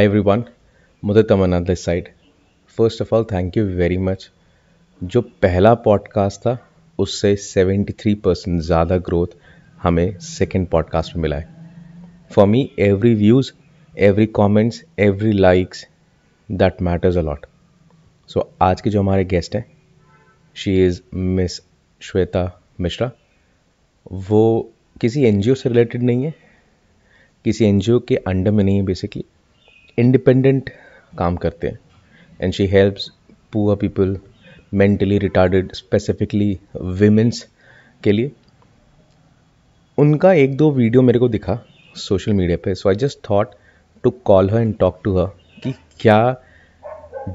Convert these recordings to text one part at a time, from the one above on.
Every everyone मुझे Tamanna this side first of all thank you very much जो पहला podcast था उससे 73 परसेंट ज़्यादा ग्रोथ हमें सेकेंड पॉडकास्ट में मिला है for me every views every comments every likes that matters a lot so आज के जो हमारे गेस्ट हैं she is miss Shweta Mishra वो किसी एन से रिलेटेड नहीं है किसी एन के अंडर में नहीं है बेसिकली इंडिपेंडेंट काम करते हैं and she helps poor people mentally retarded specifically womens के लिए उनका एक दो वीडियो मेरे को दिखा सोशल मीडिया पे so I just thought to call her and talk to her कि क्या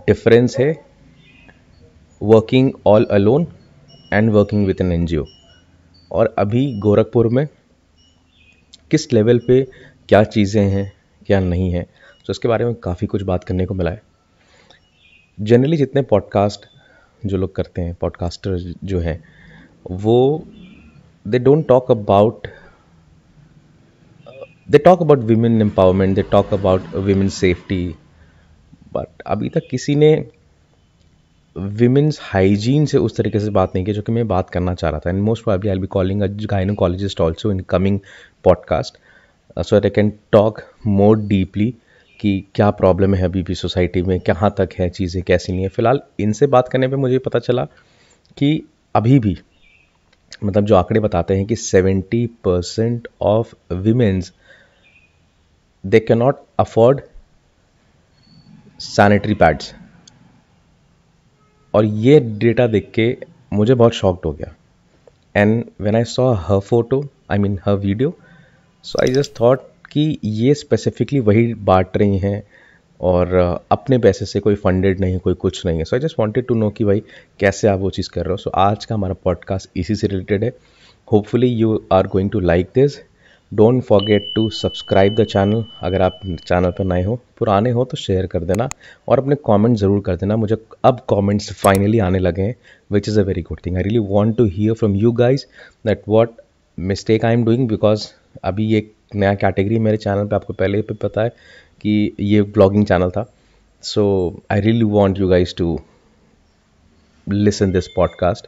डिफरेंस है working all alone and working with N O और अभी गोरखपुर में किस लेवल पे क्या चीज़ें हैं क्या नहीं है तो इसके बारे में काफ़ी कुछ बात करने को मिला है जनरली जितने पॉडकास्ट जो लोग करते हैं पॉडकास्टर जो हैं वो they don't talk about they talk about women empowerment they talk about women safety but अभी तक किसी ने वीमेंस हाइजीन से उस तरीके से बात नहीं की जो कि मैं बात करना चाह रहा था and most probably I be calling a gynecologist also in coming podcast so I can talk more deeply कि क्या प्रॉब्लम है अभी भी सोसाइटी में कहाँ तक है चीज़ें कैसी नहीं है फ़िलहाल इनसे बात करने पे मुझे पता चला कि अभी भी मतलब जो आंकड़े बताते हैं कि 70 percent of womens they can not afford sanitary pads और ये डेटा देख के मुझे बहुत शॉक्ड हो गया and when I saw her photo I mean her video so I just thought कि ये स्पेसिफिकली वही बांट रही हैं और अपने पैसे से कोई फंडेड नहीं कोई कुछ नहीं है so I just wanted to know कि भाई कैसे आप वो चीज़ कर रहे हो सो so, आज का हमारा पॉडकास्ट इसी से रिलेटेड है hopefully you are going to like this don't forget to subscribe the channel अगर आप चैनल पर नए हो पुराने हो तो शेयर कर देना और अपने कॉमेंट ज़रूर कर देना मुझे अब कॉमेंट्स फाइनली आने लगे हैं which is a very good thing I really want to hear from you guys that what mistake I am doing because अभी एक नया कैटेगरी मेरे चैनल पे आपको पहले ही पता है कि ये ब्लॉगिंग चैनल था so I really want you guys to listen this podcast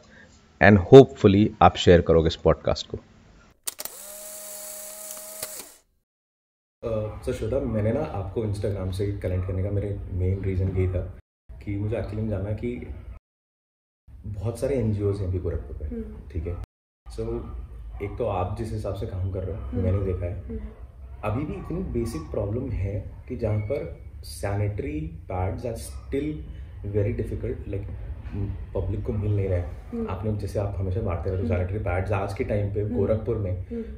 and hopefully आप शेयर करोगे इस पॉडकास्ट को सर uh, श्रोता मैंने ना आपको इंस्टाग्राम से कनेक्ट करने का मेरे मेन रीज़न यही था कि मुझे एक्चुअली में जानना कि बहुत सारे एन जी ओज हैं अभी गोरखपुर हम्म। ठीक है सो एक तो आप जिस हिसाब से काम कर रहे हो हम्म। मैंने देखा है हम्म। अभी भी इतनी बेसिक प्रॉब्लम है कि जहाँ पर sanitary pads are still very difficult like public को मिल नहीं रहा है हम्म। आपने जैसे आप हमेशा बांटते रहते हो सैनिटरी पैड्स आज के टाइम पे गोरखपुर में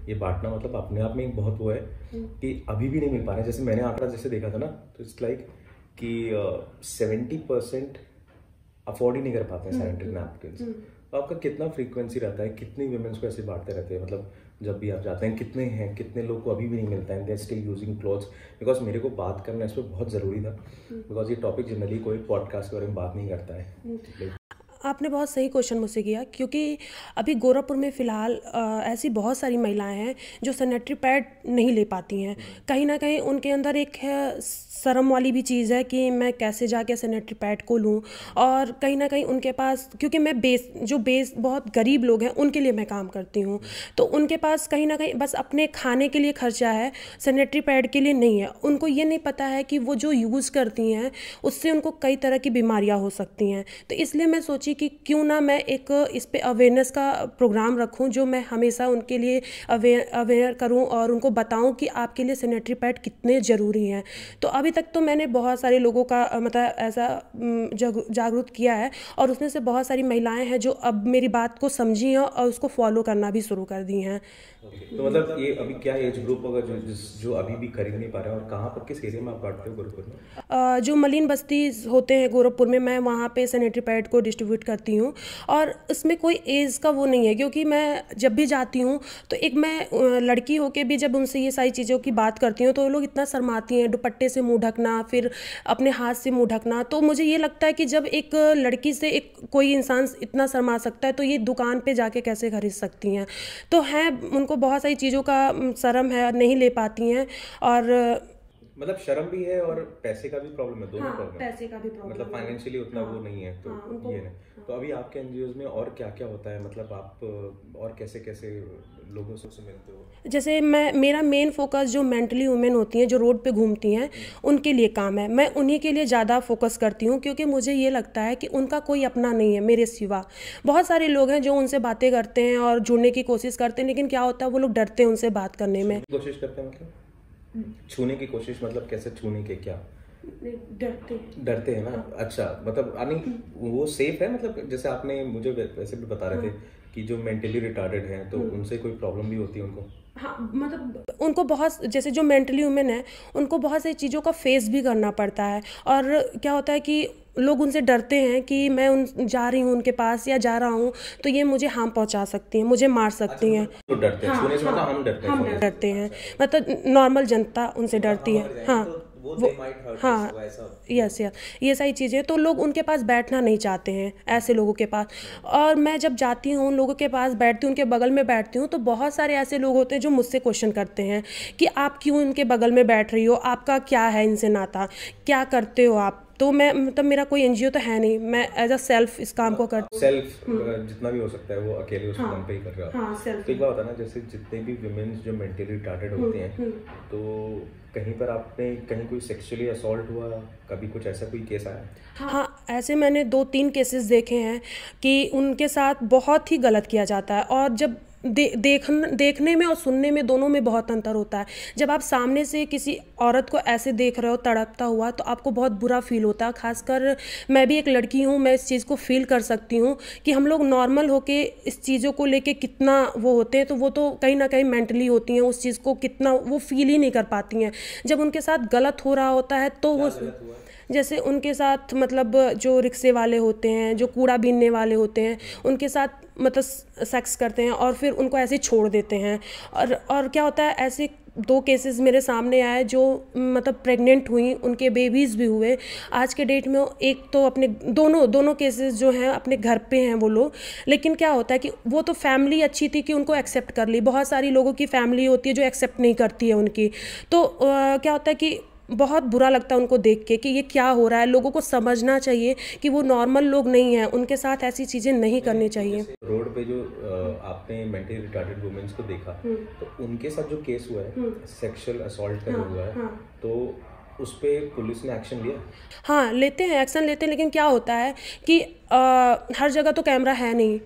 ये बांटना मतलब अपने आप में एक बहुत वो है कि अभी भी नहीं मिल पा रहे जैसे मैंने आंकड़ा जैसे देखा था ना तो इट्स लाइक कि सेवेंटी परसेंट अफोर्ड ही नहीं कर पाते हैं सैनिटरी नैपकिन आपका कितना फ्रीक्वेंसी रहता है कितनी वुमेंस को ऐसे बांटते रहते हैं मतलब जब भी आप जाते हैं कितने हैं कितने लोग को अभी भी नहीं मिलता है they still using clothes because मेरे को बात करना इस पर बहुत ज़रूरी था बिकॉज हम्म। ये टॉपिक जनरली कोई पॉडकास्ट के बारे में बात नहीं करता है हम्म। आपने बहुत सही क्वेश्चन मुझसे किया क्योंकि अभी गोरखपुर में फ़िलहाल ऐसी बहुत सारी महिलाएं हैं जो सैनिटरी पैड नहीं ले पाती हैं हम्म। कहीं ना कहीं उनके अंदर एक है शर्म वाली भी चीज़ है कि मैं कैसे जाके सैनिटरी पैड को लूँ और कहीं ना कहीं उनके पास क्योंकि मैं बेस जो बेस बहुत गरीब लोग हैं उनके लिए मैं काम करती हूँ हम्म। तो उनके पास कहीं ना कहीं बस अपने खाने के लिए खर्चा है सैनिटरी पैड के लिए नहीं है उनको ये नहीं पता है कि वो जो यूज़ करती हैं उससे उनको कई तरह की बीमारियाँ हो सकती हैं तो इसलिए मैं सोची सोची कि क्यों ना मैं एक इस पर अवेयरनेस का प्रोग्राम रखूं जो मैं हमेशा उनके लिए अवेयर अवेयर करूँ और उनको बताऊं कि आपके लिए सैनिटरी पैड कितने ज़रूरी हैं तो अभी तक तो मैंने बहुत सारे लोगों का मतलब ऐसा जागरूक किया है और उसमें से बहुत सारी महिलाएं हैं जो अब मेरी बात को समझी हैं और उसको फॉलो करना भी शुरू कर दी हैं okay. तो मतलब ये अभी क्या एज ग्रुप होगा जो जो अभी भी खरीद नहीं पा रहे हैं और कहाँ पर किस एरिया में आप बांटते हो गोरखपुर में जो मलिन बस्ती होते हैं गोरखपुर में मैं वहाँ पे सैनिटरी पैड को डिस्ट्रीब्यूट सेलिब्रेट करती हूँ और इसमें कोई एज का वो नहीं है क्योंकि मैं जब भी जाती हूँ तो एक मैं लड़की होके भी जब उनसे ये सारी चीज़ों की बात करती हूँ तो वो लोग इतना शर्माती हैं दुपट्टे से मुँह ढकना फिर अपने हाथ से मुँह ढकना तो मुझे ये लगता है कि जब एक लड़की से एक कोई इंसान इतना शर्मा सकता है तो ये दुकान पर जाके कैसे खरीद सकती हैं तो हैं उनको बहुत सारी चीज़ों का शर्म है नहीं ले पाती हैं और मतलब शर्म भी है और पैसे का भी प्रॉब्लम है दोनों हाँ, प्रॉब्लम पैसे का भी प्रॉब्लम मतलब फाइनेंशियली उतना हाँ, वो नहीं है तो हाँ, ये है हाँ, तो अभी आपके एन में और क्या क्या होता है मतलब आप और कैसे कैसे लोगों से मिलते हो जैसे मैं मेरा मेन फोकस जो मेंटली वुमेन होती हैं जो रोड पे घूमती हैं हम्म। उनके लिए काम है मैं उन्हीं के लिए ज़्यादा फोकस करती हूँ क्योंकि मुझे ये लगता है कि उनका कोई अपना नहीं है मेरे सिवा बहुत सारे लोग हैं जो उनसे बातें करते हैं और जुड़ने की कोशिश करते हैं लेकिन क्या होता है वो लोग डरते हैं उनसे बात करने में कोशिश करते हैं मतलब छूने की कोशिश मतलब कैसे छूने के क्या डरते डरते हैं ना हाँ। अच्छा मतलब यानी वो सेफ है मतलब जैसे आपने मुझे वैसे भी बता रहे हाँ। थे कि जो मेंटली रिटार्डेड हैं तो हाँ। उनसे कोई प्रॉब्लम भी होती है उनको हाँ मतलब उनको बहुत जैसे जो मेंटली वुमेन है उनको बहुत सारी चीज़ों का फेस भी करना पड़ता है और क्या होता है कि लोग उनसे डरते हैं कि मैं उन जा रही हूँ उनके पास या जा रहा हूँ तो ये मुझे हार्म पहुँचा सकती हैं मुझे मार अच्छा, सकती हैं तो डरते हैं हाँ, मतलब हाँ, हम डरते हैं हम डरते हैं मतलब नॉर्मल जनता उनसे हाँ, डरती है हाँ तो वो हाँ यस यस ये सारी चीज़ें तो लोग उनके पास बैठना नहीं चाहते हैं ऐसे लोगों के पास और मैं जब जाती हूँ उन लोगों के पास बैठती हूँ उनके बगल में बैठती हूँ तो बहुत सारे ऐसे लोग होते हैं जो मुझसे क्वेश्चन करते हैं कि आप क्यों उनके बगल में बैठ रही हो आपका क्या है इनसे नाता क्या करते हो आप तो मैं मतलब मेरा कोई एनजीओ तो है नहीं मैं एज अ सेल्फ इस काम को करती सेल्फ हम्म। जितना भी हो सकता है वो अकेले उस हाँ। काम पे ही कर रहा हूँ हाँ, तो एक बात होता है ना जैसे जितने भी वुमेन्स जो मेंटली हम्म, रिटार्टेड होते हैं हम्म। तो कहीं पर आपने कहीं कोई सेक्सुअली असोल्ट हुआ कभी कुछ ऐसा कोई केस आया हाँ, हाँ ऐसे मैंने दो तीन केसेस देखे हैं कि उनके साथ बहुत ही गलत किया जाता है और जब दे, देख देखने में और सुनने में दोनों में बहुत अंतर होता है जब आप सामने से किसी औरत को ऐसे देख रहे हो तड़पता हुआ तो आपको बहुत बुरा फील होता है खासकर मैं भी एक लड़की हूँ मैं इस चीज़ को फील कर सकती हूँ कि हम लोग नॉर्मल होके इस चीज़ों को लेके कितना वो होते हैं तो वो तो कहीं ना कहीं मेंटली होती हैं उस चीज़ को कितना वो फील ही नहीं कर पाती हैं जब उनके साथ गलत हो रहा होता है तो वो जैसे उनके साथ मतलब जो रिक्शे वाले होते हैं जो कूड़ा बीनने वाले होते हैं उनके साथ मतलब सेक्स करते हैं और फिर उनको ऐसे छोड़ देते हैं और और क्या होता है ऐसे दो केसेस मेरे सामने आए जो मतलब प्रेग्नेंट हुई उनके बेबीज़ भी हुए आज के डेट में एक तो अपने दोनों दोनों केसेस जो हैं अपने घर पे हैं वो लोग लेकिन क्या होता है कि वो तो फैमिली अच्छी थी कि उनको एक्सेप्ट कर ली बहुत सारी लोगों की फैमिली होती है जो एक्सेप्ट नहीं करती है उनकी तो आ, क्या होता है कि बहुत बुरा लगता है उनको देख के कि ये क्या हो रहा है लोगों को समझना चाहिए कि वो नॉर्मल लोग नहीं हैं उनके साथ ऐसी चीज़ें नहीं करनी चाहिए रोड पे जो आपने मेंटली रिटार्डेड वुमेन्स को देखा हम्म। तो उनके साथ जो केस हुआ है सेक्सुअल हम्म। असॉल्ट का हाँ, हुआ है हाँ, तो उस पर पुलिस ने एक्शन लिया हाँ लेते हैं एक्शन लेते हैं लेकिन क्या होता है कि आ, हर जगह तो कैमरा है नहीं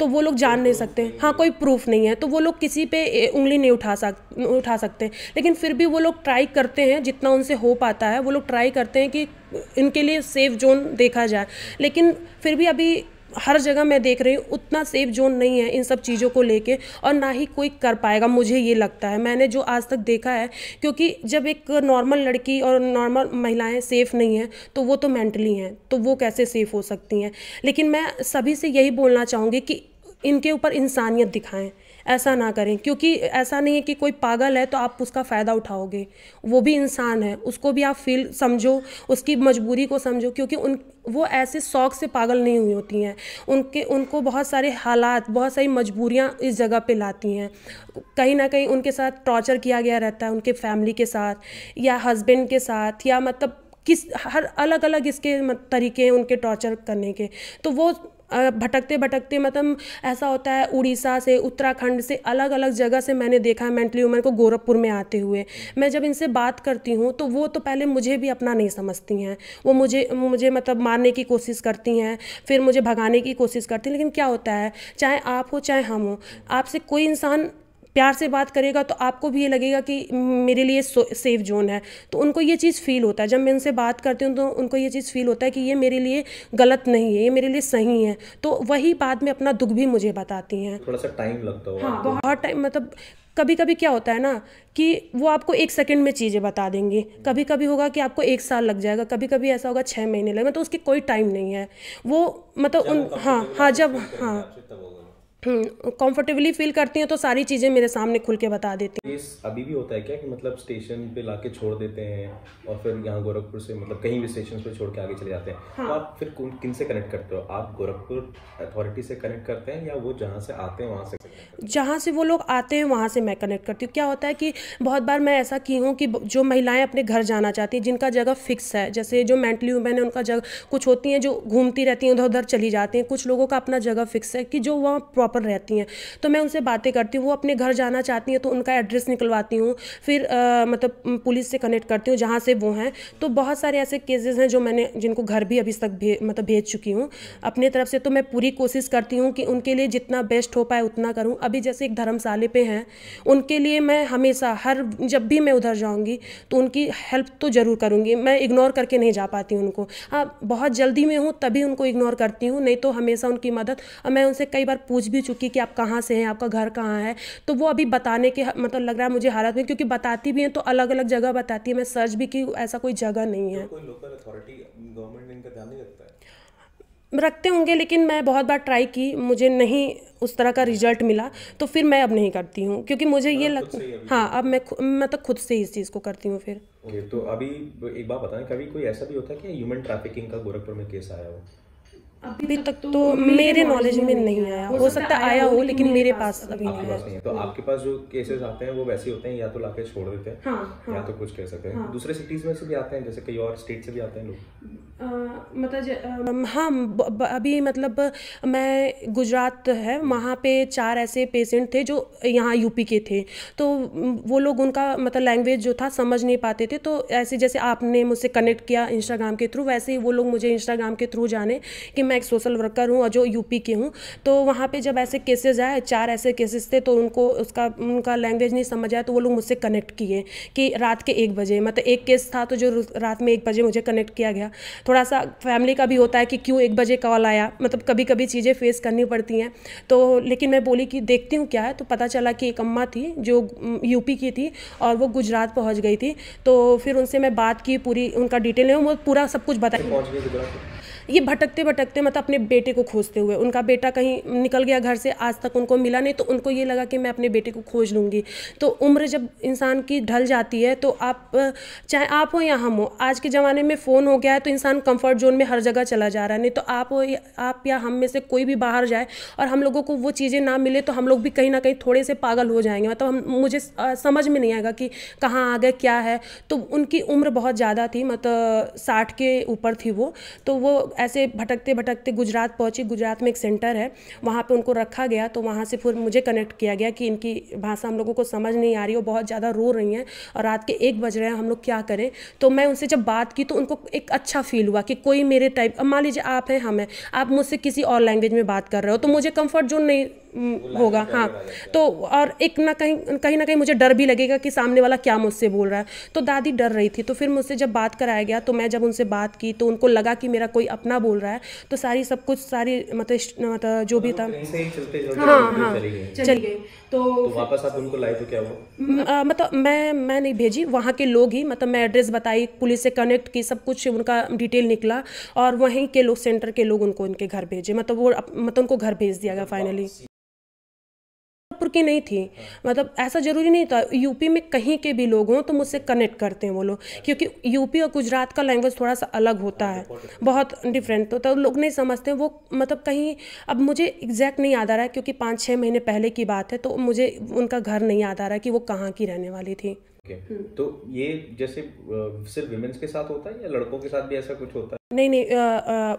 तो वो लोग जान नहीं सकते हाँ कोई प्रूफ नहीं है तो वो लोग किसी पे उंगली नहीं उठा सक उठा सकते लेकिन फिर भी वो लोग ट्राई करते हैं जितना उनसे हो पाता है वो लोग ट्राई करते हैं कि इनके लिए सेफ जोन देखा जाए लेकिन फिर भी अभी हर जगह मैं देख रही हूँ उतना सेफ जोन नहीं है इन सब चीज़ों को लेके और ना ही कोई कर पाएगा मुझे ये लगता है मैंने जो आज तक देखा है क्योंकि जब एक नॉर्मल लड़की और नॉर्मल महिलाएं सेफ़ नहीं हैं तो वो तो मेंटली हैं तो वो कैसे सेफ़ हो सकती हैं लेकिन मैं सभी से यही बोलना चाहूँगी कि इनके ऊपर इंसानियत दिखाएं ऐसा ना करें क्योंकि ऐसा नहीं है कि कोई पागल है तो आप उसका फ़ायदा उठाओगे वो भी इंसान है उसको भी आप फील समझो उसकी मजबूरी को समझो क्योंकि उन वो ऐसे शौक से पागल नहीं हुई होती हैं उनके उनको बहुत सारे हालात बहुत सारी मजबूरियाँ इस जगह पे लाती हैं कहीं ना कहीं उनके साथ टॉर्चर किया गया रहता है उनके फैमिली के साथ या हस्बैंड के साथ या मतलब किस हर अलग अलग इसके तरीके हैं उनके टॉर्चर करने के तो वो भटकते भटकते मतलब ऐसा होता है उड़ीसा से उत्तराखंड से अलग अलग जगह से मैंने देखा है मेंटली उमर को गोरखपुर में आते हुए मैं जब इनसे बात करती हूँ तो वो तो पहले मुझे भी अपना नहीं समझती हैं वो मुझे मुझे मतलब मारने की कोशिश करती हैं फिर मुझे भगाने की कोशिश करती हैं लेकिन क्या होता है चाहे आप हो चाहे हम हो आपसे कोई इंसान प्यार से बात करेगा तो आपको भी ये लगेगा कि मेरे लिए सेफ जोन है तो उनको ये चीज़ फील होता है जब मैं उनसे बात करती हूँ तो उनको ये चीज़ फील होता है कि ये मेरे लिए गलत नहीं है ये मेरे लिए सही है तो वही बाद में अपना दुख भी मुझे बताती हैं थोड़ा सा टाइम लगता हाँ बहुत टाइम मतलब कभी कभी क्या होता है ना कि वो आपको एक सेकंड में चीज़ें बता देंगे कभी कभी होगा कि आपको एक साल लग जाएगा कभी कभी ऐसा होगा छः महीने लगे तो उसकी कोई टाइम नहीं है वो मतलब उन हाँ हाँ जब हाँ कंफर्टेबली हम्म, फील करती हैं तो सारी चीज़ें मेरे सामने खुल के बता देती हैं अभी भी होता है क्या कि मतलब स्टेशन पे ला के छोड़ देते हैं और फिर यहाँ गोरखपुर से मतलब कहीं भी स्टेशन पे छोड़ के आगे चले जाते हैं तो हाँ। तो आप फिर किन से कनेक्ट करते हो आप गोरखपुर अथॉरिटी से कनेक्ट करते हैं या वो जहाँ से आते हैं वहाँ से जहाँ से वो लोग आते हैं वहाँ से मैं कनेक्ट करती हूँ क्या होता है कि बहुत बार मैं ऐसा की हूँ कि जो महिलाएं अपने घर जाना चाहती हैं जिनका जगह फिक्स है जैसे जो मेंटली वुमेन है उनका जगह कुछ होती हैं जो घूमती रहती हैं उधर उधर चली जाती हैं कुछ लोगों का अपना जगह फिक्स है कि जो वहाँ पर रहती हैं तो मैं उनसे बातें करती हूँ वो अपने घर जाना चाहती हैं तो उनका एड्रेस निकलवाती हूँ फिर आ, मतलब पुलिस से कनेक्ट करती हूँ जहाँ से वो हैं तो बहुत सारे ऐसे केसेस हैं जो मैंने जिनको घर भी अभी तक भे, मतलब भेज चुकी हूँ अपने तरफ से तो मैं पूरी कोशिश करती हूँ कि उनके लिए जितना बेस्ट हो पाए उतना करूँ अभी जैसे एक धर्मशाले पे हैं उनके लिए मैं हमेशा हर जब भी मैं उधर जाऊँगी तो उनकी हेल्प तो ज़रूर करूँगी मैं इग्नोर करके नहीं जा पाती उनको हाँ बहुत जल्दी में हूँ तभी उनको इग्नोर करती हूँ नहीं तो हमेशा उनकी मदद और मैं उनसे कई बार पूछ भी चुकी कि आप कहाँ से हैं आपका घर कहाँ है तो वो अभी बताने के मतलब लग रहा है मुझे हालत में क्योंकि बताती भी हैं तो अलग अलग जगह बताती है मैं सर्च भी की ऐसा कोई जगह नहीं तो है रखते होंगे लेकिन मैं बहुत बार ट्राई की मुझे नहीं उस तरह का रिजल्ट मिला तो फिर मैं अब नहीं करती हूँ क्योंकि मुझे ये लग हाँ अब मैं मैं तो खुद से इस चीज़ को करती हूँ फिर okay, तो अभी एक बात बताएं कभी कोई ऐसा भी होता है कि ह्यूमन ट्रैफिकिंग का गोरखपुर में केस आया हो अभी तक तो मेरे नॉलेज में नहीं आया हो सकता आया हो लेकिन मेरे पास अभी नहीं आया तो आपके पास जो केसेस आते हैं वो वैसे होते हैं या तो लाके छोड़ देते हैं हाँ, या हाँ। तो कुछ कह सकते हैं हाँ, दूसरे सिटीज में से भी आते हैं जैसे कई और स्टेट से भी आते हैं लोग मतलब हाँ अभी मतलब मैं गुजरात है वहाँ पे चार ऐसे पेशेंट थे जो यहाँ यूपी के थे तो वो लोग उनका मतलब लैंग्वेज जो था समझ नहीं पाते थे तो ऐसे जैसे आपने मुझसे कनेक्ट किया इंस्टाग्राम के थ्रू वैसे ही वो लोग मुझे इंस्टाग्राम के थ्रू जाने कि मैं मैं एक सोशल वर्कर हूँ और जो यूपी की हूँ तो वहाँ पे जब ऐसे केसेस आए चार ऐसे केसेस थे तो उनको उसका उनका लैंग्वेज नहीं समझ आया तो वो लोग मुझसे कनेक्ट किए कि रात के एक बजे मतलब एक केस था तो जो रात में एक बजे मुझे कनेक्ट किया गया थोड़ा सा फैमिली का भी होता है कि क्यों एक बजे कॉल आया मतलब कभी कभी चीज़ें फेस करनी पड़ती हैं तो लेकिन मैं बोली कि देखती हूँ क्या है तो पता चला कि एक अम्मा थी जो यूपी की थी और वो गुजरात पहुँच गई थी तो फिर उनसे मैं बात की पूरी उनका डिटेल है वो पूरा सब कुछ बताया ये भटकते भटकते मतलब अपने बेटे को खोजते हुए उनका बेटा कहीं निकल गया घर से आज तक उनको मिला नहीं तो उनको ये लगा कि मैं अपने बेटे को खोज लूँगी तो उम्र जब इंसान की ढल जाती है तो आप चाहे आप हो या हम हो आज के ज़माने में फ़ोन हो गया है तो इंसान कम्फर्ट जोन में हर जगह चला जा रहा है नहीं तो आप हो या, आप या हम में से कोई भी बाहर जाए और हम लोगों को वो चीज़ें ना मिले तो हम लोग भी कहीं ना कहीं थोड़े से पागल हो जाएंगे मतलब हम मुझे समझ में नहीं आएगा कि कहाँ आ गए क्या है तो उनकी उम्र बहुत ज़्यादा थी मतलब साठ के ऊपर थी वो तो वो ऐसे भटकते भटकते गुजरात पहुंची गुजरात में एक सेंटर है वहाँ पर उनको रखा गया तो वहाँ से फिर मुझे कनेक्ट किया गया कि इनकी भाषा हम लोगों को समझ नहीं आ रही और बहुत ज़्यादा रो रही हैं और रात के एक बज रहे हैं हम लोग क्या करें तो मैं उनसे जब बात की तो उनको एक अच्छा फील हुआ कि कोई मेरे टाइप अब मान लीजिए आप हैं हम हैं आप मुझसे किसी और लैंग्वेज में बात कर रहे हो तो मुझे कम्फर्ट जोन नहीं हम्म, होगा हाँ तो और एक ना कहीं कहीं ना कहीं मुझे डर भी लगेगा कि सामने वाला क्या मुझसे बोल रहा है तो दादी डर रही थी तो फिर मुझसे जब बात कराया गया तो मैं जब उनसे बात की तो उनको लगा कि मेरा कोई अपना बोल रहा है तो सारी सब कुछ सारी मतलब मतलब जो भी मतलब था हाँ हाँ चलिए तो, तो वापस आप उनको लाए तो क्या हुआ मतलब मैं मैं नहीं भेजी वहाँ के लोग ही मतलब मैं एड्रेस बताई पुलिस से कनेक्ट की सब कुछ उनका डिटेल निकला और वहीं के लोग सेंटर के लोग उनको उनके घर भेजे मतलब वो मतलब उनको घर भेज दिया गया फाइनली मतलब गोरखपुर की नहीं थी मतलब ऐसा ज़रूरी नहीं था यूपी में कहीं के भी लोग हों तो मुझसे कनेक्ट करते हैं वो लोग क्योंकि यूपी और गुजरात का लैंग्वेज थोड़ा सा अलग होता है बहुत डिफरेंट होता है लोग नहीं समझते वो मतलब कहीं अब मुझे एग्जैक्ट नहीं याद आ रहा है क्योंकि पाँच छः महीने पहले की बात है तो मुझे उनका घर नहीं याद आ रहा कि वो कहाँ की रहने वाली थी ओके हम्म। तो ये जैसे सिर्फ विमेंस के साथ होता है या लड़कों के साथ भी ऐसा कुछ होता है नहीं नहीं आ, आ,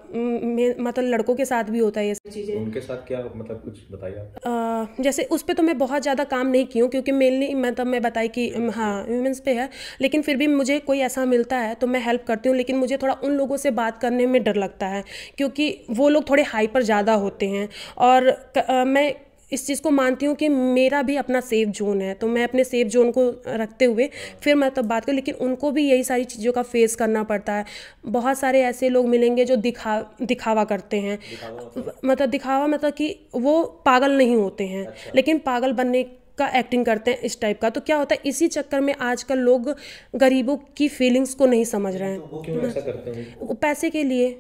मतलब लड़कों के साथ भी होता है ये सब चीज़ें उनके साथ क्या मतलब कुछ बताइए जैसे उस पर तो मैं बहुत ज़्यादा काम नहीं की हूँ क्योंकि मेनली मतलब मैं बताई कि हाँ वुमेंस पे है लेकिन फिर भी मुझे कोई ऐसा मिलता है तो मैं हेल्प करती हूँ लेकिन मुझे थोड़ा उन लोगों से बात करने में डर लगता है क्योंकि वो लोग थोड़े हाइपर ज़्यादा होते हैं और आ, मैं इस चीज़ को मानती हूँ कि मेरा भी अपना सेफ जोन है तो मैं अपने सेफ जोन को रखते हुए फिर मैं तब बात करूँ लेकिन उनको भी यही सारी चीज़ों का फेस करना पड़ता है बहुत सारे ऐसे लोग मिलेंगे जो दिखा दिखावा करते हैं दिखावा मतलब दिखावा मतलब कि वो पागल नहीं होते हैं अच्छा। लेकिन पागल बनने का एक्टिंग करते हैं इस टाइप का तो क्या होता है इसी चक्कर में आजकल लोग गरीबों की फीलिंग्स को नहीं समझ रहे हैं तो वो हैं पैसे के लिए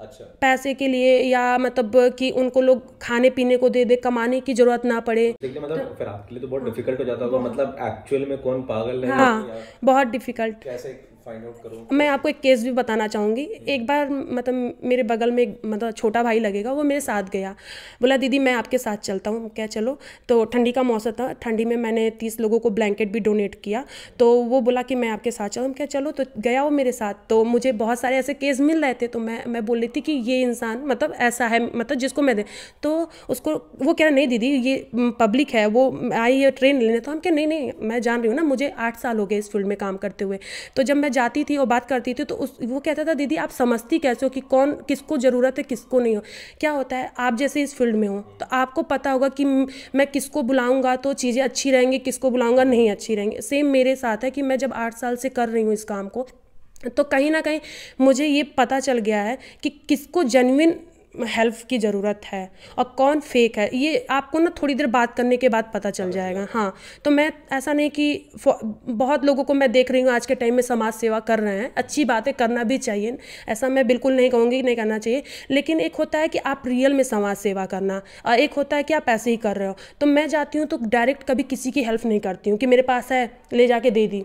अच्छा पैसे के लिए या मतलब कि उनको लोग खाने पीने को दे दे कमाने की जरूरत ना पड़े मतलब तो- फिर आपके लिए तो बहुत डिफिकल्ट हो जाता होगा मतलब एक्चुअल में कौन पागल है हाँ बहुत डिफिकल्ट कैसे फाइंड आउट तो- मैं आपको एक केस भी बताना चाहूँगी एक हम्म। बार मतलब मेरे बगल में मतलब छोटा भाई लगेगा वो मेरे साथ गया बोला दीदी मैं आपके साथ चलता हूँ क्या चलो तो ठंडी का मौसम था ठंडी में मैंने तीस लोगों को ब्लैंकेट भी डोनेट किया तो वो बोला कि मैं आपके साथ चलूँ क्या चलो तो गया वो मेरे साथ तो मुझे बहुत सारे ऐसे केस मिल रहे थे तो मैं मैं बोल रही थी कि ये इंसान मतलब ऐसा है मतलब जिसको मैं दे तो उसको वो कह रहा नहीं दीदी ये पब्लिक है वो आई है ट्रेन लेने तो हम क्या नहीं नहीं मैं जान रही हूँ ना मुझे आठ साल हो गए इस फील्ड में काम करते हुए तो जब मैं जाती थी और बात करती थी तो उस वो कहता था दीदी आप समझती कैसे हो कि कौन किसको ज़रूरत है किसको नहीं हो क्या होता है आप जैसे इस फील्ड में हो तो आपको पता होगा कि मैं किसको बुलाऊंगा तो चीज़ें अच्छी रहेंगी किसको बुलाऊंगा नहीं अच्छी रहेंगी सेम मेरे साथ है कि मैं जब आठ साल से कर रही हूँ इस काम को तो कहीं ना कहीं मुझे ये पता चल गया है कि किसको जेनविन हेल्प की ज़रूरत है और कौन फेक है ये आपको ना थोड़ी देर बात करने के बाद पता चल जाएगा हाँ तो मैं ऐसा नहीं कि बहुत लोगों को मैं देख रही हूँ आज के टाइम में समाज सेवा कर रहे हैं अच्छी बातें करना भी चाहिए ऐसा मैं बिल्कुल नहीं कहूँगी नहीं करना चाहिए लेकिन एक होता है कि आप रियल में समाज सेवा करना और एक होता है कि आप ऐसे ही कर रहे हो तो मैं जाती हूँ तो डायरेक्ट कभी किसी की हेल्प नहीं करती हूँ कि मेरे पास है ले जाके दे दी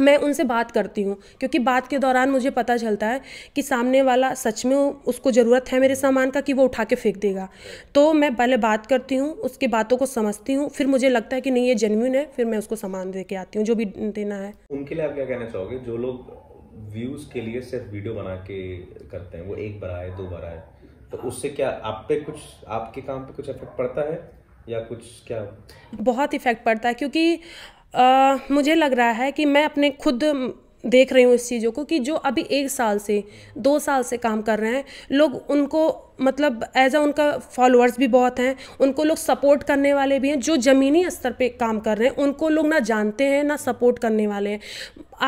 मैं उनसे बात करती हूँ क्योंकि बात के दौरान मुझे पता चलता है कि सामने वाला सच में उसको ज़रूरत है मेरे सामान का कि वो उठा के फेंक देगा तो मैं पहले बात करती हूँ उसकी बातों को समझती हूँ फिर मुझे लगता है कि नहीं ये जेन्यून है फिर मैं उसको सामान दे के आती हूँ जो भी देना है उनके लिए आप क्या कहना चाहोगे जो लोग व्यूज़ के लिए सिर्फ वीडियो बना के करते हैं वो एक बार आए दो बार आए तो उससे क्या आप पे कुछ आपके काम पे कुछ इफेक्ट पड़ता है या कुछ क्या बहुत इफेक्ट पड़ता है क्योंकि आ, मुझे लग रहा है कि मैं अपने खुद देख रही हूँ इस चीज़ों को कि जो अभी एक साल से दो साल से काम कर रहे हैं लोग उनको मतलब एज अ उनका फॉलोअर्स भी बहुत हैं उनको लोग सपोर्ट करने वाले भी हैं जो ज़मीनी स्तर पे काम कर रहे हैं उनको लोग ना जानते हैं ना सपोर्ट करने वाले हैं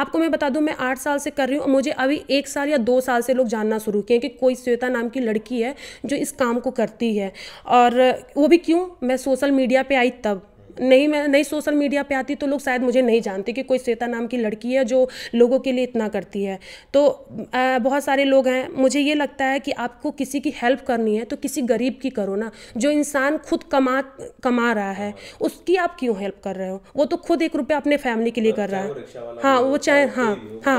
आपको मैं बता दूं मैं आठ साल से कर रही हूँ मुझे अभी एक साल या दो साल से लोग जानना शुरू किए कि कोई श्वेता नाम की लड़की है जो इस काम को करती है और वो भी क्यों मैं सोशल मीडिया पर आई तब नहीं मैं नहीं सोशल मीडिया पे आती तो लोग शायद मुझे नहीं जानते कि कोई श्वेता नाम की लड़की है जो लोगों के लिए इतना करती है तो आ, बहुत सारे लोग हैं मुझे ये लगता है कि आपको किसी की हेल्प करनी है तो किसी गरीब की करो ना जो इंसान खुद कमा कमा रहा है उसकी आप क्यों हेल्प कर रहे हो वो तो खुद एक रुपया अपने फैमिली के लिए कर रहा है हाँ वो चाहे हाँ हाँ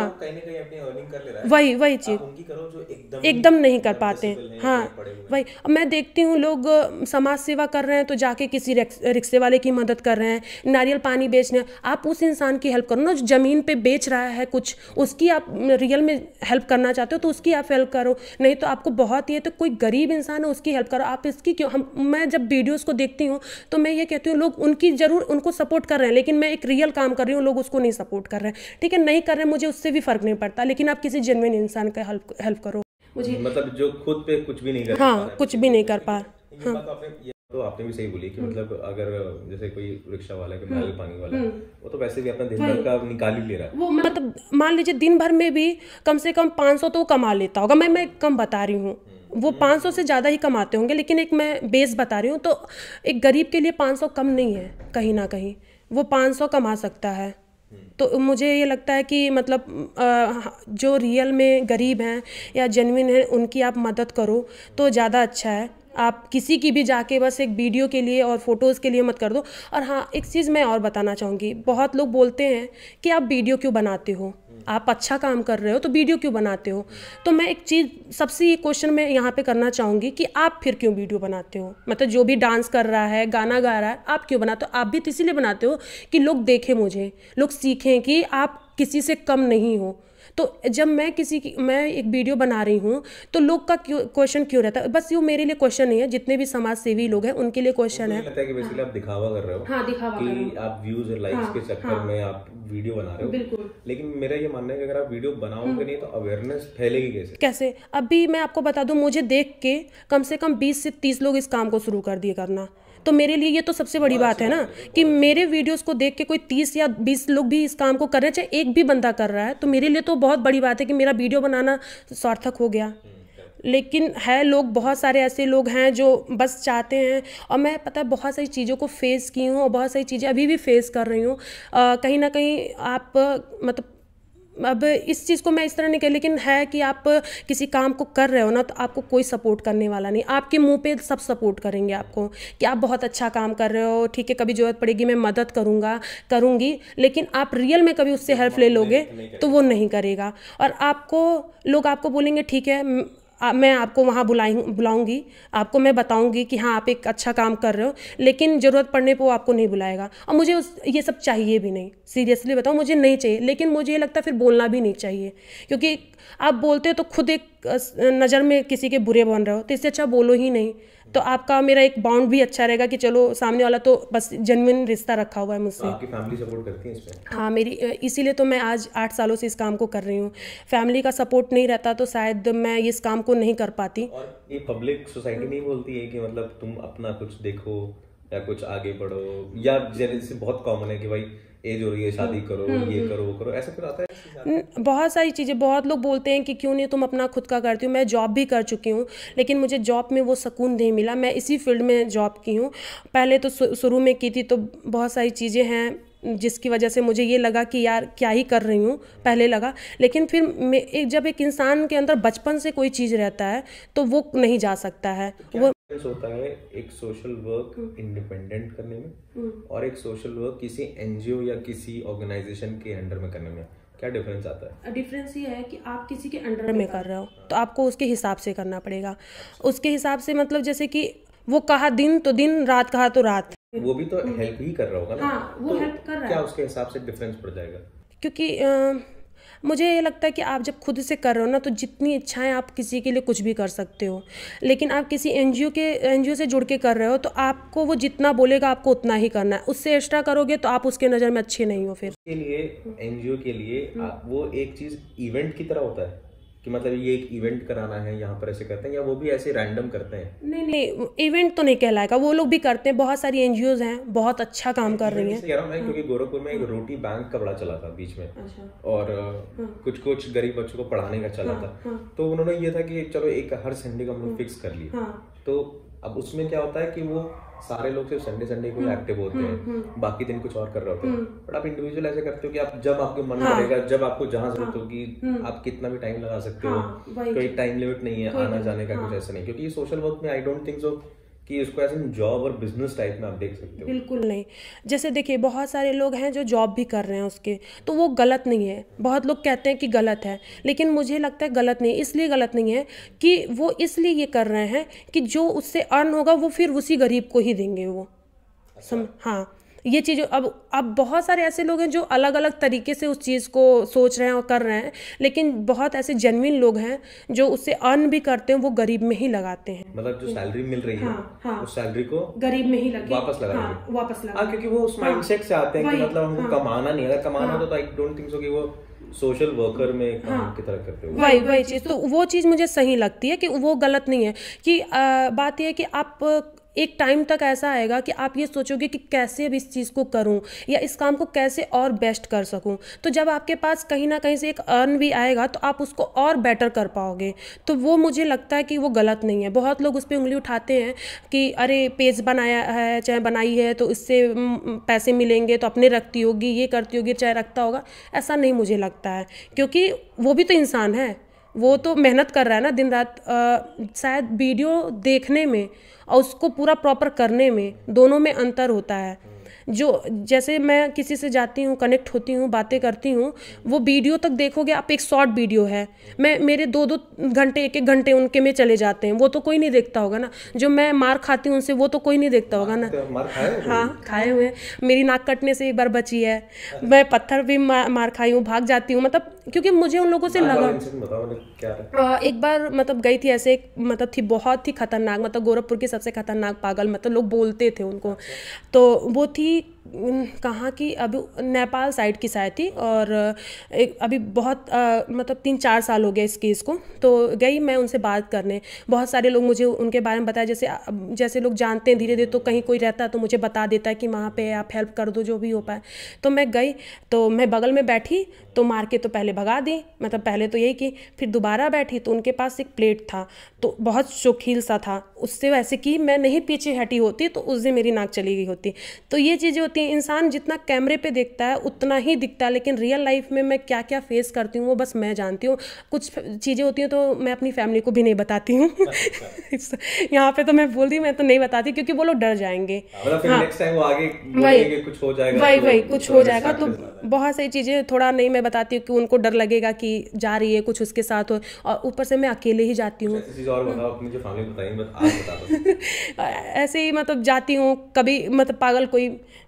वही वही चीज़ एकदम नहीं कर पाते हाँ वही मैं देखती हूँ लोग समाज सेवा कर रहे हैं तो जाके किसी रिक्शे वाले की मदद कर रहे हैं नारियल पानी बेच रहे हैं आप उस इंसान की हेल्प करो ना जो ज़मीन पे बेच रहा है कुछ उसकी आप रियल में हेल्प करना चाहते हो तो उसकी आप हेल्प करो नहीं तो आपको बहुत ही है तो कोई गरीब इंसान है उसकी हेल्प करो आप इसकी क्यों हम मैं जब वीडियोज़ को देखती हूँ तो मैं ये कहती हूँ लोग उनकी ज़रूर उनको सपोर्ट कर रहे हैं लेकिन मैं एक रियल काम कर रही हूँ लोग उसको नहीं सपोर्ट कर रहे हैं ठीक है नहीं कर रहे मुझे उससे भी फ़र्क नहीं पड़ता लेकिन आप किसी जेनविन इंसान का हेल्प हेल्प करो मुझे मतलब जो खुद पे कुछ भी नहीं कर हाँ कुछ भी नहीं कर पा हाँ तो आपने भी सही बोली कि हम्म। मतलब अगर जैसे कोई रिक्शा वाला के हम्म। माल पानी वाला हम्म। वो तो वैसे भी अपना दिन भर का निकाल ही ले रहा है वो मतलब मान लीजिए दिन भर में भी कम से कम 500 तो कमा लेता होगा मैं मैं कम बता रही हूँ वो 500 से ज़्यादा ही कमाते होंगे लेकिन एक मैं बेस बता रही हूँ तो एक गरीब के लिए 500 कम नहीं है कहीं ना कहीं वो 500 कमा सकता है तो मुझे ये लगता है कि मतलब जो रियल में गरीब हैं या जेनविन हैं उनकी आप मदद करो तो ज़्यादा अच्छा है आप किसी की भी जाके बस एक वीडियो के लिए और फ़ोटोज़ के लिए मत कर दो और हाँ एक चीज़ मैं और बताना चाहूँगी बहुत लोग बोलते हैं कि आप वीडियो क्यों बनाते हो आप अच्छा काम कर रहे हो तो वीडियो क्यों बनाते हो तो मैं एक चीज़ सबसे ये क्वेश्चन मैं यहाँ पे करना चाहूँगी कि आप फिर क्यों वीडियो बनाते हो मतलब जो भी डांस कर रहा है गाना गा रहा है आप क्यों बनाते हो आप भी तो इसीलिए बनाते हो कि लोग देखें मुझे लोग सीखें कि आप किसी से कम नहीं हो तो जब मैं किसी की मैं एक वीडियो बना रही हूँ तो लोग का क्वेश्चन क्यों रहता है बस यू मेरे लिए क्वेश्चन नहीं है जितने भी समाज सेवी लोग हैं उनके लिए क्वेश्चन है आप दिखावा कर रहे हो हाँ दिखावा कि आप व्यूज और लाइक्स हाँ, के चक्कर हाँ। में आप वीडियो बना रहे हो बिल्कुल लेकिन मेरा ये मानना है कि अगर आप वीडियो बनाओगे हम्म। नहीं तो अवेयरनेस फैलेगी कैसे कैसे अभी मैं आपको बता दूं मुझे देख के कम से कम बीस से तीस लोग इस काम को शुरू कर दिए करना तो मेरे लिए ये तो सबसे बड़ी बात है ना कि मेरे वीडियोस को देख के कोई तीस या बीस लोग भी इस काम को कर रहे हैं चाहे एक भी बंदा कर रहा है तो मेरे लिए तो बहुत बड़ी बात है कि मेरा वीडियो बनाना सार्थक हो गया लेकिन है लोग बहुत सारे ऐसे लोग हैं जो बस चाहते हैं और मैं पता है बहुत सारी चीज़ों को फेस की हूँ और बहुत सारी चीज़ें अभी भी फेस कर रही हूँ कहीं ना कहीं आप मतलब अब इस चीज़ को मैं इस तरह नहीं कह लेकिन है कि आप किसी काम को कर रहे हो ना तो आपको कोई सपोर्ट करने वाला नहीं आपके मुंह पे सब सपोर्ट करेंगे आपको कि आप बहुत अच्छा काम कर रहे हो ठीक है कभी ज़रूरत पड़ेगी मैं मदद करूँगा करूँगी लेकिन आप रियल में कभी उससे हेल्प ले लोगे तो वो नहीं करेगा और आपको लोग आपको बोलेंगे ठीक है आ, मैं आपको वहाँ बुलाई बुलाऊँगी आपको मैं बताऊँगी कि हाँ आप एक अच्छा काम कर रहे हो लेकिन ज़रूरत पड़ने पर वो आपको नहीं बुलाएगा और मुझे उस ये सब चाहिए भी नहीं सीरियसली बताऊँ मुझे नहीं चाहिए लेकिन मुझे ये लगता फिर बोलना भी नहीं चाहिए क्योंकि आप बोलते हो तो खुद एक नज़र में किसी के बुरे बन रहे हो तो इससे अच्छा बोलो ही नहीं तो आपका मेरा एक बाउंड भी अच्छा रहेगा कि चलो सामने वाला तो बस जेनुइन रिश्ता रखा हुआ है मुझसे आपकी फैमिली सपोर्ट करती है इसमें हाँ मेरी इसीलिए तो मैं आज आठ सालों से इस काम को कर रही हूँ फैमिली का सपोर्ट नहीं रहता तो शायद मैं इस काम को नहीं कर पाती और ये पब्लिक सोसाइटी नहीं बोलती है कि मतलब तुम अपना कुछ देखो या कुछ आगे बढ़ो या जैसे बहुत कॉमन है कि भाई एज हो रही है शादी हम्म, करो हम्म, ये हम्म। करो वो करो ऐसा फिर आता है बहुत सारी चीज़ें बहुत लोग बोलते हैं कि क्यों नहीं तुम अपना खुद का करती हो मैं जॉब भी कर चुकी हूँ लेकिन मुझे जॉब में वो सुकून नहीं मिला मैं इसी फील्ड में जॉब की हूँ पहले तो शुरू में की थी तो बहुत सारी चीज़ें हैं जिसकी वजह से मुझे ये लगा कि यार क्या ही कर रही हूँ पहले लगा लेकिन फिर एक जब एक इंसान के अंदर बचपन से कोई चीज़ रहता है तो वो नहीं जा सकता है तो वो डिफरेंस होता है एक सोशल वर्क इंडिपेंडेंट करने में हम्म। और एक सोशल वर्क किसी एनजीओ या किसी ऑर्गेनाइजेशन के अंडर में करने में क्या डिफरेंस आता है डिफरेंस ये है कि आप किसी के अंडर में कर रहे हो हाँ। तो आपको उसके हिसाब से करना पड़ेगा अच्छा। उसके हिसाब से मतलब जैसे कि वो कहा दिन तो दिन रात कहा तो रात वो भी तो हेल्प हम्म। ही कर रहा होगा ना हाँ, वो तो हेल्प कर रहा है क्या उसके हिसाब से डिफरेंस पड़ जाएगा क्योंकि मुझे ये लगता है कि आप जब खुद से कर रहे हो ना तो जितनी इच्छाएं आप किसी के लिए कुछ भी कर सकते हो लेकिन आप किसी एन के एन से जुड़ के कर रहे हो तो आपको वो जितना बोलेगा आपको उतना ही करना है उससे एक्स्ट्रा करोगे तो आप उसके नज़र में अच्छे नहीं हो फिर के लिए एन के लिए वो एक चीज़ इवेंट की तरह होता है कि मतलब ये एक इवेंट कराना है यहाँ पर ऐसे करते हैं या वो भी ऐसे रैंडम करते हैं नहीं नहीं इवेंट तो नहीं कहलाएगा वो लोग भी करते हैं बहुत सारी एन हैं बहुत अच्छा काम कर रही है कह हाँ। क्योंकि गोरखपुर में एक रोटी बैंक का बड़ा चला था बीच में अच्छा। और हाँ।, हाँ। कुछ कुछ गरीब बच्चों को पढ़ाने का चला हाँ, था तो उन्होंने ये था कि चलो एक हर संडे का हम लोग फिक्स कर लिए तो अब उसमें क्या होता है कि वो सारे लोग सिर्फ संडे संडे को एक्टिव हम्म, होते हम्म, हैं हम्म। बाकी दिन कुछ और कर रहे होते हैं बट आप इंडिविजुअल ऐसे करते हो कि आप जब आपके मन हाँ। करेगा जब आपको जहाँ जरूरत हाँ। होगी आप कितना भी टाइम लगा सकते हो हाँ, कोई टाइम लिमिट नहीं है आना जाने का कुछ ऐसा नहीं क्योंकि सोशल वर्क में आई डोंट थिंक सो कि इसको ऐसे जॉब और बिजनेस टाइप में आप देख सकते हो बिल्कुल नहीं जैसे देखिए बहुत सारे लोग हैं जो जॉब भी कर रहे हैं उसके तो वो गलत नहीं है बहुत लोग कहते हैं कि गलत है लेकिन मुझे लगता है गलत नहीं इसलिए गलत नहीं है कि वो इसलिए ये कर रहे हैं कि जो उससे अर्न होगा वो फिर उसी गरीब को ही देंगे वो अच्छा। सम हाँ ये चीज़ अब अब बहुत सारे ऐसे लोग हैं जो अलग अलग तरीके से उस चीज़ को सोच रहे हैं और कर रहे हैं लेकिन बहुत ऐसे जेनविन लोग हैं जो उससे अर्न भी करते हैं वो गरीब में ही लगाते हैं मतलब जो सैलरी मिल रही हाँ, है हाँ, हाँ। उस सैलरी को गरीब में ही वापस लगा हाँ, वापस लगा हाँ, क्योंकि वो उस माइंडसेट हाँ। से आते हैं कि मतलब हमको कमाना नहीं अगर कमाना तो आई डोंट थिंक सो कि वो सोशल वर्कर में हाँ, की तरह करते हो वही वही चीज़ तो वो चीज़ मुझे सही लगती है कि वो गलत नहीं है कि आ, बात यह है कि आप एक टाइम तक ऐसा आएगा कि आप ये सोचोगे कि कैसे अब इस चीज़ को करूं या इस काम को कैसे और बेस्ट कर सकूं तो जब आपके पास कहीं ना कहीं से एक अर्न भी आएगा तो आप उसको और बेटर कर पाओगे तो वो मुझे लगता है कि वो गलत नहीं है बहुत लोग उस पर उंगली उठाते हैं कि अरे पेज बनाया है चाहे बनाई है तो इससे पैसे मिलेंगे तो अपने रखती होगी ये करती होगी चाहे रखता होगा ऐसा नहीं मुझे लगता है क्योंकि वो भी तो इंसान है वो तो मेहनत कर रहा है ना दिन रात शायद वीडियो देखने में और उसको पूरा प्रॉपर करने में दोनों में अंतर होता है जो जैसे मैं किसी से जाती हूँ कनेक्ट होती हूँ बातें करती हूँ वो वीडियो तक देखोगे आप एक शॉर्ट वीडियो है मैं मेरे दो दो घंटे एक एक घंटे उनके में चले जाते हैं वो तो कोई नहीं देखता होगा ना जो मैं मार खाती हूँ उनसे वो तो कोई नहीं देखता होगा ना हाँ खाए हुए मेरी नाक कटने से एक बार बची है अच्छा। मैं पत्थर भी मार खाई हूँ भाग जाती हूँ मतलब क्योंकि मुझे उन लोगों से लगा मतलब एक बार मतलब गई थी ऐसे मतलब थी बहुत ही खतरनाक मतलब गोरखपुर की सबसे खतरनाक पागल मतलब लोग बोलते थे उनको अच्छा। तो वो थी very कहाँ की अभी नेपाल साइड की शायद थी और एक अभी बहुत आ, मतलब तीन चार साल हो गए इस केस को तो गई मैं उनसे बात करने बहुत सारे लोग मुझे उनके बारे में बताया जैसे जैसे लोग जानते हैं धीरे धीरे तो कहीं कोई रहता है तो मुझे बता देता है कि वहाँ पर आप हेल्प कर दो जो भी हो पाए तो मैं गई तो मैं बगल में बैठी तो मार के तो पहले भगा दी मतलब पहले तो यही की फिर दोबारा बैठी तो उनके पास एक प्लेट था तो बहुत शोखील सा था उससे वैसे कि मैं नहीं पीछे हटी होती तो उस दिन मेरी नाक चली गई होती तो ये चीज़ें होती इंसान जितना कैमरे पे देखता है उतना ही दिखता है लेकिन रियल लाइफ में मैं क्या क्या फेस करती हूँ वो बस मैं जानती हूँ कुछ चीज़ें होती हैं तो मैं अपनी फैमिली को भी नहीं बताती हूँ अच्छा, अच्छा। यहाँ पे तो मैं बोल दी मैं तो नहीं बताती क्योंकि वो लोग डर जाएंगे मतलब हाँ वही वही वही कुछ हो जाएगा तो, तो बहुत सारी चीज़ें थोड़ा नहीं मैं बताती हूँ कि उनको डर लगेगा कि जा रही है कुछ उसके साथ हो और ऊपर से मैं अकेले ही जाती हूँ अच्छा, ऐसे ही मतलब जाती हूँ कभी मतलब पागल कोई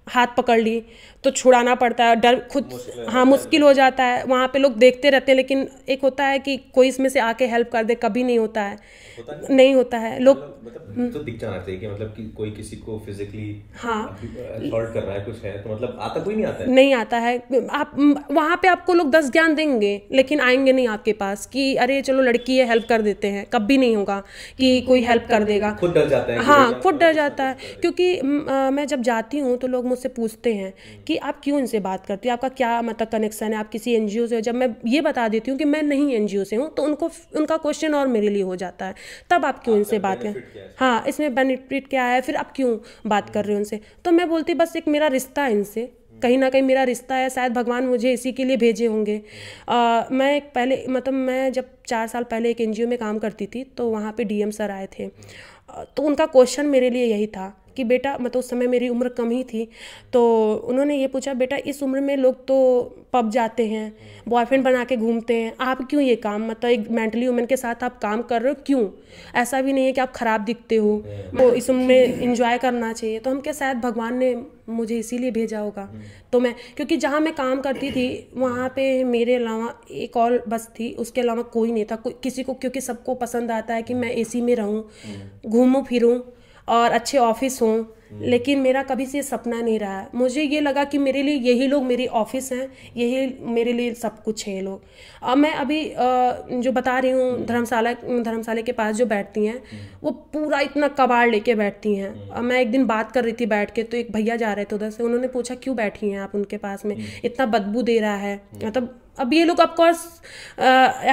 हाथ पकड़ लिए तो छुड़ाना पड़ता है डर खुद हाँ मुश्किल हो जाता है वहाँ पे लोग देखते रहते हैं लेकिन एक होता है कि कोई इसमें से आके हेल्प कर दे कभी नहीं होता है होता नहीं, नहीं होता है लोग मतलब, मतलब हम्म। तो दिख जाना चाहिए कि मतलब कि कोई किसी को फिजिकली हाँ कर रहा है कुछ है तो मतलब आता कोई नहीं आता है नहीं आता है आप वहाँ पे आपको लोग दस ज्ञान देंगे लेकिन आएंगे नहीं आपके पास कि अरे चलो लड़की है हेल्प कर देते हैं कभी नहीं होगा कि हम्म। कोई हेल्प कर देगा खुद डर जाता है हाँ खुद डर जाता है क्योंकि मैं जब जाती हूँ तो लोग मुझसे पूछते हैं कि आप क्यों इनसे बात करती है आपका क्या मतलब कनेक्शन है आप किसी एन से हो जब मैं ये बता देती हूँ कि मैं नहीं एन से हूँ तो उनको उनका क्वेश्चन और मेरे लिए हो जाता है तब आप क्यों हाँ, इनसे तो बात करें हाँ इसमें बेनिफिट क्या है फिर आप क्यों बात कर रहे हो उनसे तो मैं बोलती बस एक मेरा रिश्ता है इनसे हम्म। कहीं ना कहीं मेरा रिश्ता है शायद भगवान मुझे इसी के लिए भेजे होंगे आ, हम्म। मैं एक पहले मतलब मैं जब चार साल पहले एक एनजीओ में काम करती थी तो वहाँ पे डीएम सर आए थे हम्म। तो उनका क्वेश्चन मेरे लिए यही था कि बेटा मतलब उस समय मेरी उम्र कम ही थी तो उन्होंने ये पूछा बेटा इस उम्र में लोग तो पब जाते हैं बॉयफ्रेंड बना के घूमते हैं आप क्यों ये काम मतलब एक मेंटली वुमेन के साथ आप काम कर रहे हो क्यों ऐसा भी नहीं है कि आप ख़राब दिखते हो तो इस उम्र में इंजॉय करना चाहिए तो हम क्या शायद भगवान ने मुझे इसीलिए भेजा होगा hmm. तो मैं क्योंकि जहाँ मैं काम करती थी वहाँ पे मेरे अलावा एक और बस थी उसके अलावा कोई नहीं था कोई किसी को क्योंकि सबको पसंद आता है कि मैं एसी hmm. में रहूँ hmm. घूमूँ फिरूँ और अच्छे ऑफिस हों हम्म। लेकिन मेरा कभी से सपना नहीं रहा मुझे ये लगा कि मेरे लिए यही लोग मेरी ऑफिस हैं यही मेरे लिए सब कुछ है लोग और मैं अभी जो बता रही हूँ हम्म। धर्मशाला धर्मशाले के पास जो बैठती हैं हम्म। वो पूरा इतना कबाड़ लेके बैठती हैं और मैं एक दिन बात कर रही थी बैठ के तो एक भैया जा रहे थे उधर से उन्होंने पूछा क्यों बैठी हैं आप उनके पास में इतना बदबू दे रहा है मतलब अब ये लोग ऑफकोर्स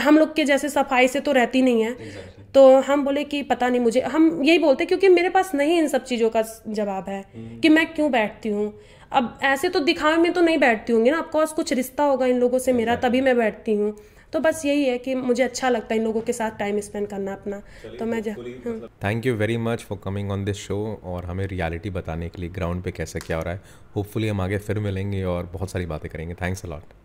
हम लोग के जैसे सफाई से तो रहती नहीं है exactly. तो हम बोले कि पता नहीं मुझे हम यही बोलते क्योंकि मेरे पास नहीं इन सब चीज़ों का जवाब है hmm. कि मैं क्यों बैठती हूँ अब ऐसे तो दिखावे में तो नहीं बैठती होंगी ना ऑफकोर्स कुछ रिश्ता होगा इन लोगों से मेरा तभी मैं बैठती हूँ तो बस यही है कि मुझे अच्छा लगता है इन लोगों के साथ टाइम स्पेंड करना अपना तो मैं thank you very much for coming on this show और हमें रियलिटी बताने के लिए ग्राउंड पे कैसा क्या हो रहा है होपफुली हम आगे फिर मिलेंगे और बहुत सारी बातें करेंगे थैंक्स अ लॉट